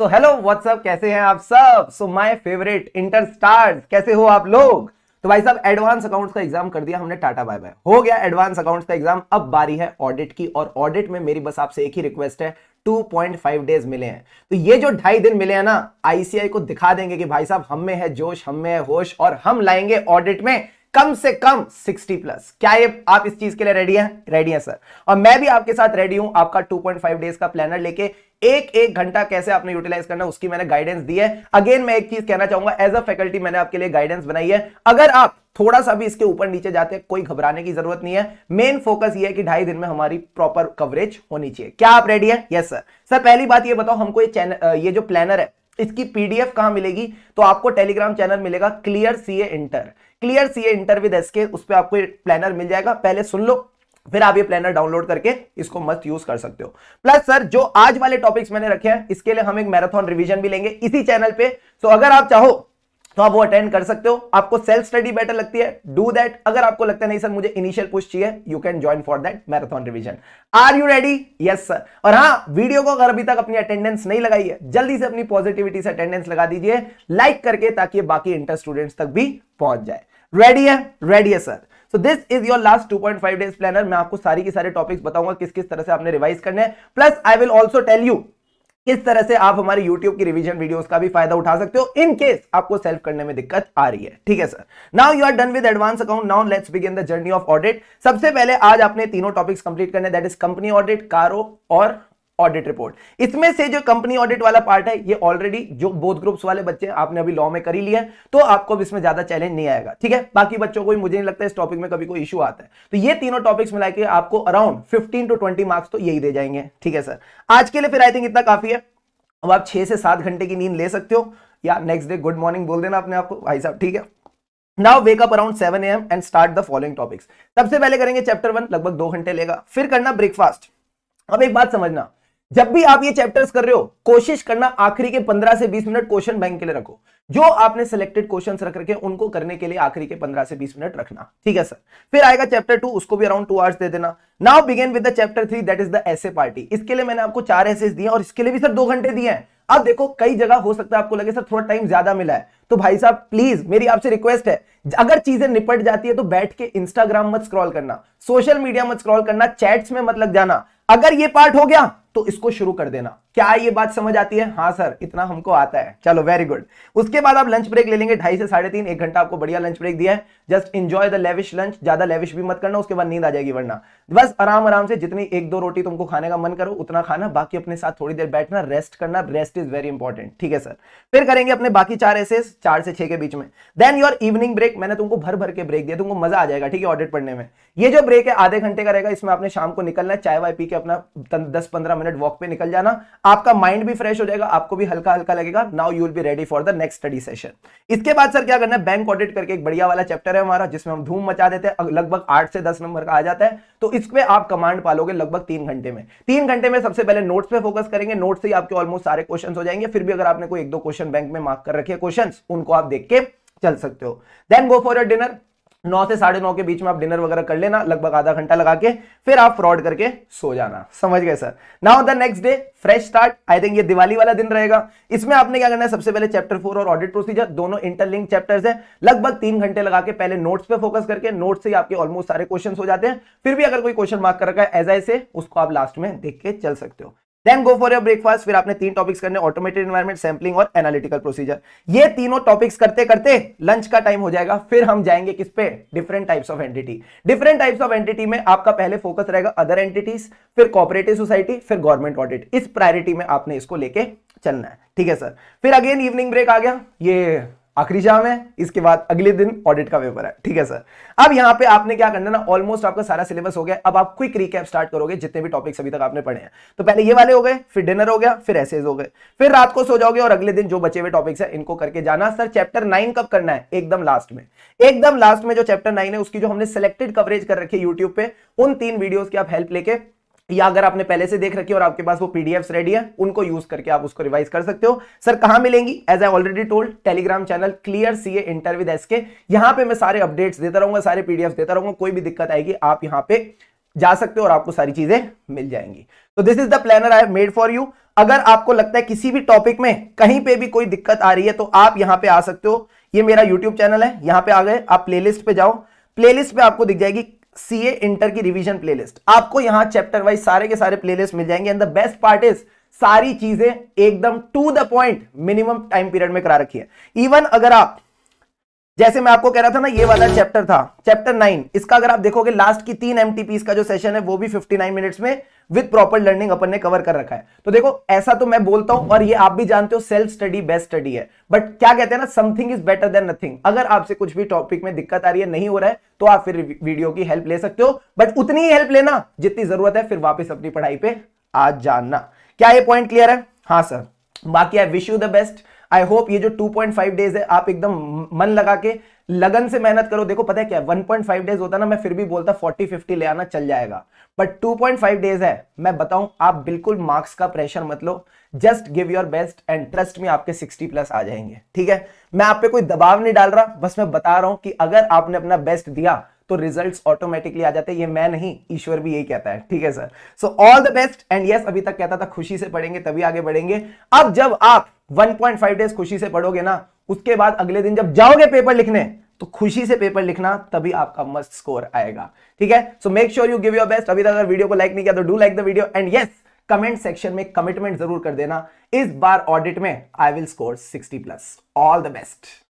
तो hello what's up कैसे हैं आप सब so my favourite inter stars कैसे हो आप लोग तो भाई साहब एडवांस अकाउंट्स का एग्जाम कर दिया हमने टाटा बाय बाय हो गया एडवांस अकाउंट्स का एग्जाम अब बारी है ऑडिट की और ऑडिट में मेरी बस आपसे एक ही रिक्वेस्ट है 2.5 डेज मिले हैं तो ये जो ढाई दिन मिले हैं ना आईसीआई को दिखा देंगे कि भाई साहब हम में है जोश हम में है होश और हम लाएंगे ऑडिट में कम से कम 60 प्लस क्या ये आप इस चीज के लिए रेडी हैं रेडी हैं सर और मैं भी आपके साथ रेडी हूं आपका 2.5 डेज का प्लानर लेके एक एक घंटा कैसे आपने यूटिलाइज करना उसकी मैंने गाइडेंस दी है अगेन मैं एक चीज कहना चाहूंगा एज अ फैकल्टी मैंने आपके लिए गाइडेंस बनाई है अगर आप थोड़ा सा भी इसके ऊपर नीचे जाते हैं कोई घबराने की जरूरत नहीं है मेन फोकस ये है कि ढाई दिन में हमारी प्रॉपर कवरेज होनी चाहिए क्या आप रेडी है यस सर सर पहली बात ये बताओ हमको ये चैनल ये जो प्लानर है इसकी पीडीएफ कहां मिलेगी तो आपको टेलीग्राम चैनल मिलेगा clear CA inter clear CA inter with SK उस पर आपको प्लानर मिल जाएगा पहले सुन लो फिर आप ये प्लानर डाउनलोड करके इसको मस्त यूज कर सकते हो प्लस सर जो आज वाले टॉपिक्स मैंने रखे हैं इसके लिए हम एक मैराथन रिवीजन भी लेंगे इसी चैनल पे तो अगर आप चाहो तो आप वो अटेंड कर सकते हो आपको सेल्फ स्टडी बेटर लगती है डू दैट अगर आपको लगता है नहीं सर मुझे इनिशियल पुश चाहिए you can join for that marathon revision are you ready yes sir और हाँ वीडियो को अगर अभी तक अपनी अटेंडेंस नहीं लगाई है जल्दी से अपनी पॉजिटिविटी से अटेंडेंस लगा दीजिए लाइक करके ताकि बाकी इंटर स्टूडेंट्स तक भी पहुंच जाए रेडी है रेडी है sir so this is your last two point five days planner मैं आपको सारी की सारे टॉपिक्स बताऊंगा किस किस तरह से आपने रिवाइज करने हैं plus I will also tell you किस तरह से आप हमारे YouTube की रिवीजन वीडियोस का भी फायदा उठा सकते हो इन केस आपको सेल्फ करने में दिक्कत आ रही है ठीक है sir now you are done with advance account now let's begin the journey of audit सबसे पहले आज आपने तीनों टॉपिक्स कंप्लीट करने that is company audit CARO और ऑडिट रिपोर्ट इसमें से जो कंपनी ऑडिट वाला पार्ट है ये ऑलरेडी जो बोध ग्रुप्स वाले बच्चे आपने अभी लॉ में करी लिया है तो आपको अब इसमें ज्यादा चैलेंज नहीं आएगा ठीक है बाकी बच्चों को भी मुझे नहीं लगता इस टॉपिक में कभी कोई इशू आता है तो ये तीनों टॉपिक्स मिला के आपको around fifteen to twenty marks तो यही दे जाएंगे ठीक है सर आज के लिए फिर आई थिंक इतना काफी है अब आप छह से सात घंटे की नींद ले सकते हो या नेक्स्ट डे गुड मॉर्निंग बोल देना अपने आपको भाई साहब ठीक है now wake up around seven AM and start the following topics सबसे पहले करेंगे चैप्टर वन लगभग दो घंटे लेगा फिर करना ब्रेकफास्ट अब एक बात समझना जब भी आप ये चैप्टर्स कर रहे हो कोशिश करना आखिरी के 15 से 20 मिनट क्वेश्चन बैंक के लिए रखो जो आपने सिलेक्टेड क्वेश्चंस रख रखे उनको करने के लिए आखिरी के 15 से 20 मिनट रखना ठीक है सर फिर आएगा चैप्टर टू उसको भी अराउंड टू आवर्स दे देना now begin with the chapter three that is the essay party इसके लिए मैंने आपको चार एसेज दिए और इसके लिए भी सर दो घंटे दिए हैं अब देखो कई जगह हो सकता है आपको लगे सर थोड़ा टाइम ज्यादा मिला है तो भाई साहब प्लीज मेरी आपसे रिक्वेस्ट है अगर चीजें निपट जाती है तो बैठ के इंस्टाग्राम मत स्क्रॉल करना सोशल मीडिया मत स्क्रॉल करना चैट्स में मत लग जाना अगर ये पार्ट हो गया तो इसको शुरू कर देना क्या ये बात समझ आती है हाँ सर इतना हमको आता है चलो वेरी गुड उसके बाद आप लंच ब्रेक ले लेंगे ढाई से साढ़े तीन एक घंटा आपको बढ़िया लंच ब्रेक दिया है just enjoy the lavish lunch ज्यादा लेविश भी मत करना उसके बाद नींद आ जाएगी वरना बस आराम आराम से जितनी एक दो रोटी तुमको खाने का मन करो उतना खाना बाकी अपने साथ थोड़ी देर बैठना रेस्ट करना रेस्ट इज वेरी इंपॉर्टेंट ठीक है सर फिर करेंगे अपने बाकी चार ऐसे चार से छह के बीच में देन योर इवनिंग ब्रेक मैंने तुमको भर भर के ब्रेक दिया तुमको मजा आ जाएगा ठीक है ऑडिट पढ़ने में ये जो ब्रेक है आधे घंटे का रहेगा इसमें आपने शाम को निकलना है चाय वाय पी के अपना दस पंद्रह मिनट वॉक पे निकल जाना आपका माइंड भी फ्रेश हो जाएगा आपको भी हल्का हल्का लगेगा now you will be ready for the next study session इसके बाद सर क्या करना है बैंक ऑडिट करके एक बढ़िया वाला चैप्टर है हमारा जिसमें हम धूम मचा देते हैं लगभग आठ से दस नंबर का आ जाता है तो इसमें आप कमांड पालोगे लगभग तीन घंटे में तीन घंटे में सबसे पहले नोट्स पे फोकस करेंगे नोट्स ही आपके ऑलमोस्ट सारे क्वेश्चन हो जाएंगे फिर भी अगर आपने कोई एक दो क्वेश्चन बैंक में मार्क कर रखे क्वेश्चन उनको आप देख के चल सकते हो then go for your dinner नौ से साढ़े नौ के बीच में आप डिनर वगैरह कर लेना लगभग आधा घंटा लगा के फिर आप फ्रॉड करके सो जाना समझ गए sir now the next day fresh start I think ये दिवाली वाला दिन रहेगा इसमें आपने क्या करना है सबसे पहले चैप्टर फोर और ऑडिट प्रोसीजर दोनों इंटरलिंक चैप्टर्स है लगभग तीन घंटे लगा के पहले नोट्स पे फोकस करके नोट्स से आपके ऑलमोस्ट सारे क्वेश्चन हो जाते हैं फिर भी अगर कोई क्वेश्चन मार्क कर रखा है एज आई से उसको आप लास्ट में देख के चल सकते हो then go for your breakfast फिर आपने तीन टॉपिक्स करने ऑटोमेटेड एनवायरमेंट सैम्पलिंग और एनालिटिकल प्रोसीजर ये तीनों टॉपिक्स करते करते लंच का टाइम हो जाएगा फिर हम जाएंगे किस पे different types of entity different types of entity में आपका पहले फोकस रहेगा अदर एंटिटीज फिर कॉपरेटिव सोसाइटी फिर गवर्नमेंट ऑडिट इस प्रायोरिटी में आपने इसको लेके चलना है ठीक है सर फिर अगेन इवनिंग ब्रेक आ गया ये आखिरी शाम है इसके बाद अगले दिन ऑडिट का पेपर है ठीक है सर अब यहां पे आपने क्या करना ना ऑलमोस्ट आपका सारा सिलेबस हो गया अब आप क्विक रिकैप स्टार्ट करोगे जितने भी टॉपिक्स अभी तक आपने पढ़े हैं तो पहले ये वाले हो गए फिर डिनर हो गया फिर एसेज हो गए फिर रात को सो जाओगे और अगले दिन जो बचे हुए टॉपिक्स है इनको करके जाना सर चैप्टर नाइन कब करना है एकदम लास्ट में एकदम लास्ट में जो चैप्टर नाइन है उसकी जो हमने सेलेक्टेड कवरेज कर रखी है यूट्यूब पे उन तीन वीडियो की आप हेल्प लेके या अगर आपने पहले से देख रखी और आपके पास वो पीडीएफ रेडी है उनको यूज करके आप उसको रिवाइज कर सकते हो सर कहां मिलेंगी as I already told Telegram channel clear C A inter with S K यहां पे मैं सारे अपडेट्स देता रहूंगा सारे पीडीएफ देता रहूंगा कोई भी दिक्कत आएगी आप यहाँ पे जा सकते हो और आपको सारी चीजें मिल जाएंगी तो this is the planner I made for you अगर आपको लगता है किसी भी टॉपिक में कहीं पे भी कोई दिक्कत आ रही है तो आप यहाँ पे आ सकते हो ये मेरा यूट्यूब चैनल है यहाँ पे आ गए आप प्लेलिस्ट पे जाओ प्लेलिस्ट पे आपको दिख जाएगी सी ए इंटर की रिविजन लिस्ट आपको यहां चैप्टर वाइज सारे के सारे प्लेलिस्ट मिल जाएंगे and the best part is सारी चीजें एकदम to the point minimum time period में करा रखी है इवन अगर आप जैसे मैं आपको कह रहा था ना ये वाला चैप्टर था चैप्टर नाइन इसका अगर आप देखोगे लास्ट की तीन एमटीपीस का जो सेशन है वो भी 59 मिनट्स में विथ प्रॉपर लर्निंग अपन ने कवर कर रखा है तो देखो ऐसा तो मैं बोलता हूं और ये आप भी जानते हो सेल्फ स्टडी बेस्ट स्टडी है बट क्या कहते हैं ना something is better than nothing अगर आपसे कुछ भी टॉपिक में दिक्कत आ रही है नहीं हो रहा है तो आप फिर वीडियो की हेल्प ले सकते हो बट उतनी ही हेल्प लेना जितनी जरूरत है फिर वापिस अपनी पढ़ाई पे आज जानना क्या ये पॉइंट क्लियर है हाँ सर बाकी I wish you the best I hope ये जो 2.5 डेज है आप एकदम मन लगा के लगन से मेहनत करो देखो पता है क्या 1.5 डेज होता ना मैं फिर भी बोलता 40 50 ले आना चल जाएगा बट 2.5 डेज है मैं बताऊं आप बिल्कुल मार्क्स का प्रेशर मत लो just give your best and trust में आपके 60 प्लस आ जाएंगे ठीक है मैं आप पे कोई दबाव नहीं डाल रहा बस मैं बता रहा हूं कि अगर आपने अपना बेस्ट दिया तो रिजल्ट्स ऑटोमेटिकली आ जाते हैं ये मैं नहीं ईश्वर भी यही कहता है ठीक है sir so all the best and yes अभी तक कहता था खुशी से पढ़ेंगे तभी आगे बढ़ेंगे अब जब आप 1.5 डेज खुशी से पढ़ोगे ना उसके बाद अगले दिन जब जाओगे पेपर लिखने तो खुशी से पेपर लिखना तभी आपका मस्त स्कोर आएगा ठीक है so make sure you give your best अभी तक अगर वीडियो को लाइक नहीं किया तो do like the video and yes comment section में कमिटमेंट जरूर कर देना इस बार ऑडिट में I will score 60 plus all the best